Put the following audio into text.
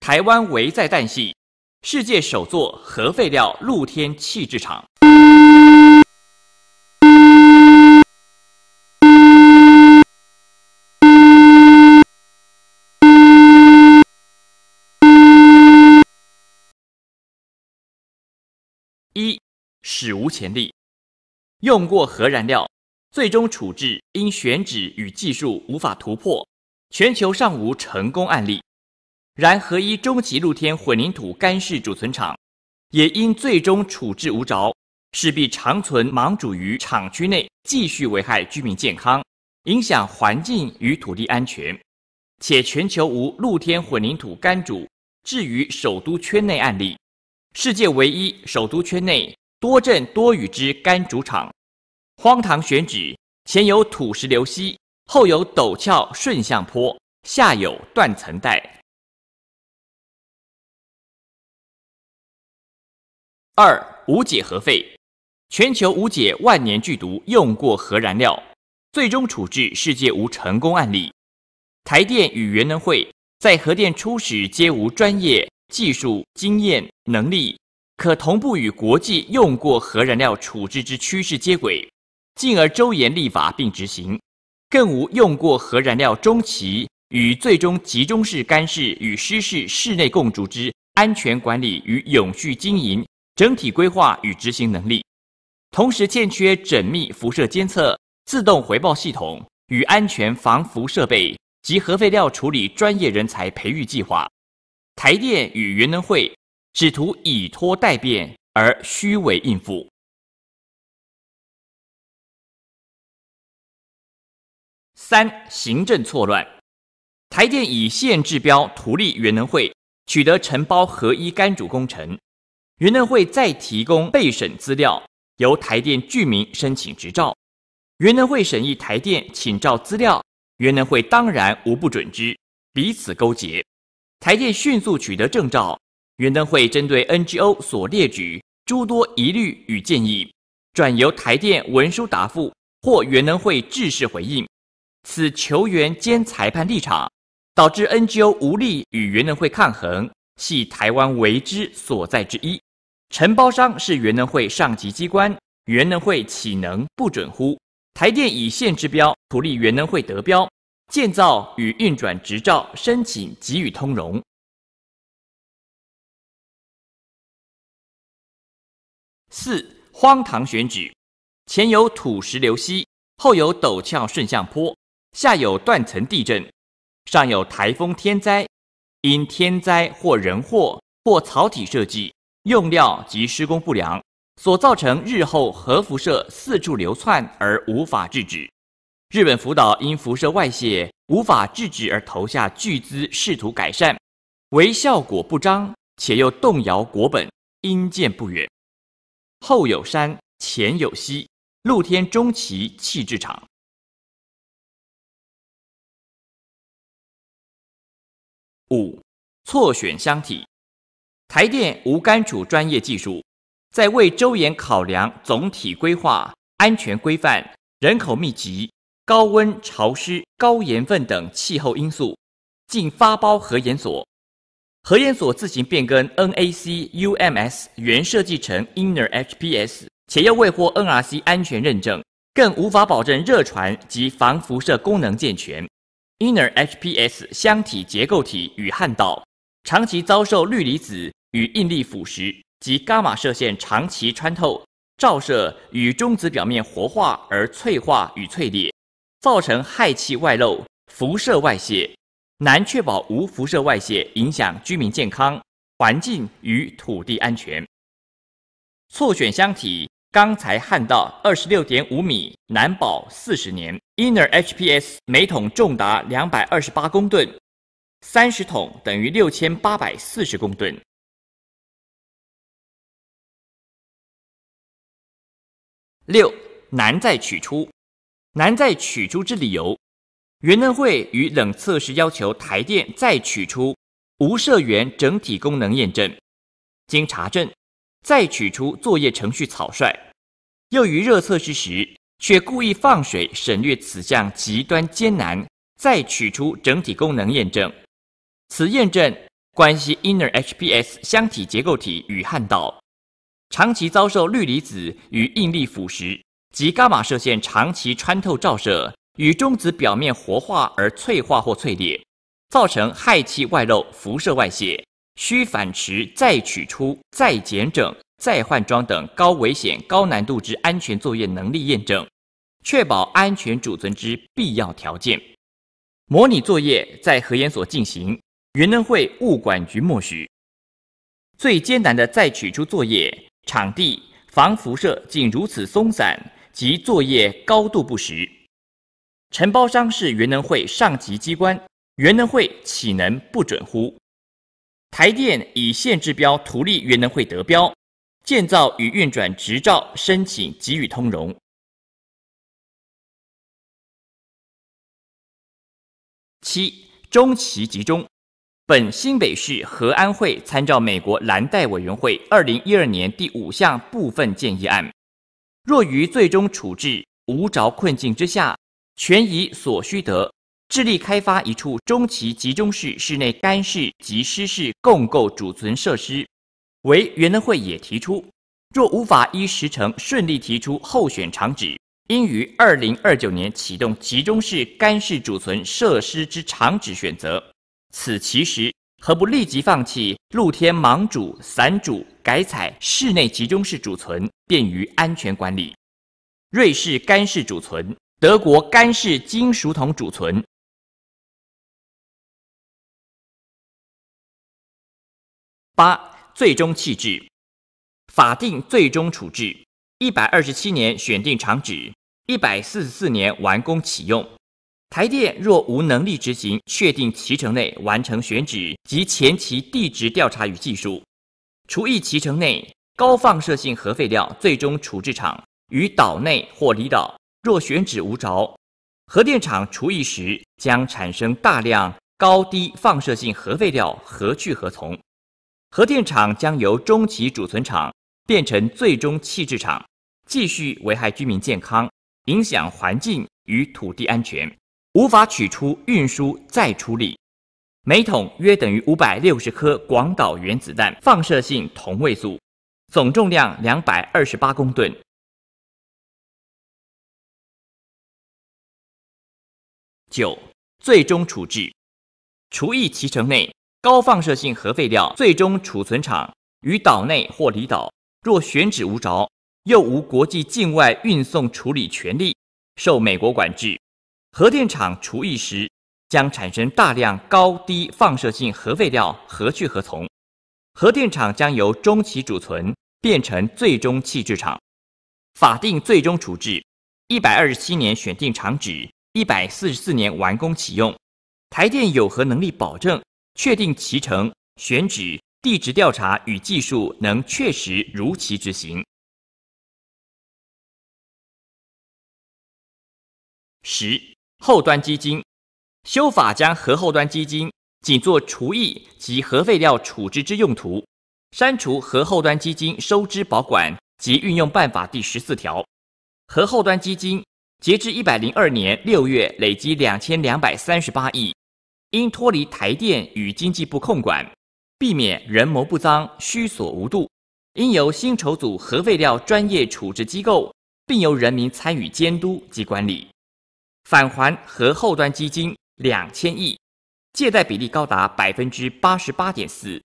台湾危在旦夕，世界首座核废料露天气制厂，一史无前例，用过核燃料最终处置，因选址与技术无法突破，全球尚无成功案例。然合一中极露天混凝土干式储存厂，也因最终处置无着，势必长存，盲主于厂区内，继续危害居民健康，影响环境与土地安全。且全球无露天混凝土干主至于首都圈内案例，世界唯一首都圈内多镇多雨之干主厂，荒唐选址，前有土石流溪，后有陡峭顺向坡，下有断层带。二无解核废，全球无解万年剧毒用过核燃料，最终处置世界无成功案例。台电与原能会，在核电初始皆无专业技术经验能力，可同步与国际用过核燃料处置之趋势接轨，进而周延立法并执行，更无用过核燃料中期与最终集中式干式与湿式室内共组之安全管理与永续经营。整体规划与执行能力，同时欠缺缜密辐射监测、自动回报系统与安全防辐设备及核废料处理专业人才培育计划。台电与元能会试图以拖代变而虚伪应付。三行政错乱，台电以县制标图利元能会，取得承包合一干主工程。云能会再提供备审资料，由台电居民申请执照，云能会审议台电请照资料，云能会当然无不准之，彼此勾结，台电迅速取得证照，云能会针对 NGO 所列举诸多疑虑与建议，转由台电文书答复或原能会制式回应，此球员兼裁判立场，导致 NGO 无力与原能会抗衡，系台湾为之所在之一。承包商是元能会上级机关，元能会岂能不准乎？台电以现之标，鼓励元能会得标，建造与运转执照申请给予通融。四荒唐选举，前有土石流溪，后有陡峭顺向坡，下有断层地震，上有台风天灾，因天灾或人祸或草体设计。用料及施工不良，所造成日后核辐射四处流窜而无法制止。日本福岛因辐射外泄无法制止而投下巨资试图改善，唯效果不彰，且又动摇国本，因见不远。后有山，前有溪，露天中奇气质厂。五错选箱体。台电无干储专业技术，在未周延考量总体规划、安全规范、人口密集、高温潮湿、高盐分等气候因素，竟发包核研所。核研所自行变更 N A C U M S 原设计成 Inner H P S，且又未获 N R C 安全认证，更无法保证热传及防辐射功能健全。Inner H P S 箱体结构体与焊道，长期遭受氯离子。与应力腐蚀及伽马射线长期穿透照射与中子表面活化而脆化与脆裂，造成氦气外漏、辐射外泄，难确保无辐射外泄，影响居民健康、环境与土地安全。错选箱体钢材焊道二十六点五米，难保四十年。Inner HPS 每桶重达两百二十八公吨，三十桶等于六千八百四十公吨。六难再取出，难再取出之理由，元能会与冷测试要求台电再取出，无设源整体功能验证。经查证，再取出作业程序草率，又于热测试时却故意放水，省略此项极端艰难再取出整体功能验证。此验证关系 Inner HPS 箱体结构体与焊道。长期遭受氯离子与应力腐蚀及伽马射线长期穿透照射与中子表面活化而脆化或脆裂，造成氦气外漏、辐射外泄，需反持、再取出、再检整、再换装等高危险、高难度之安全作业能力验证，确保安全储存之必要条件。模拟作业在核研所进行，云能会物管局默许。最艰难的再取出作业。场地防辐射竟如此松散，及作业高度不实。承包商是元能会上级机关，元能会岂能不准乎？台电以限制标图利元能会得标，建造与运转执照申请给予通融。七中期集中。本新北市和安会参照美国蓝带委员会二零一二年第五项部分建议案，若于最终处置无着困境之下，全宜所需得致力开发一处中期集中式室内干式及湿式共构储存设施。为原能会也提出，若无法依时程顺利提出候选厂址，应于二零二九年启动集中式干式储存设施之厂址选择。此其时，何不立即放弃露天盲煮、散煮、改采室内集中式储存，便于安全管理？瑞士干式储存，德国干式金属桶储存。八最终弃置，法定最终处置。一百二十七年选定厂址，一百四十四年完工启用。台电若无能力执行，确定旗城内完成选址及前期地质调查与技术，除以旗城内高放射性核废料最终处置厂于岛内或离岛，若选址无着，核电厂除以时将产生大量高低放射性核废料何去何从？核电厂将由中期储存厂变成最终弃置厂，继续危害居民健康，影响环境与土地安全。无法取出、运输、再处理，每桶约等于五百六十颗广岛原子弹放射性同位素，总重量两百二十八公吨。九、最终处置，除役期程内高放射性核废料最终储存场与岛内或离岛，若选址无着，又无国际境外运送处理权利，受美国管制。核电厂除役时将产生大量高低放射性核废料，何去何从？核电厂将由中期储存变成最终弃置场。法定最终处置，一百二十七年选定厂址，一百四十四年完工启用。台电有何能力保证确定其成选址地质调查与技术能确实如期执行？十。后端基金修法将核后端基金仅做除役及核废料处置之用途，删除核后端基金收支保管及运用办法第十四条。核后端基金截至一百零二年六月累积两千两百三十八亿，应脱离台电与经济部控管，避免人谋不臧、虚索无度，应由新筹组核废料专业处置机构，并由人民参与监督及管理。返还和后端基金两千亿，借贷比例高达百分之八十八点四。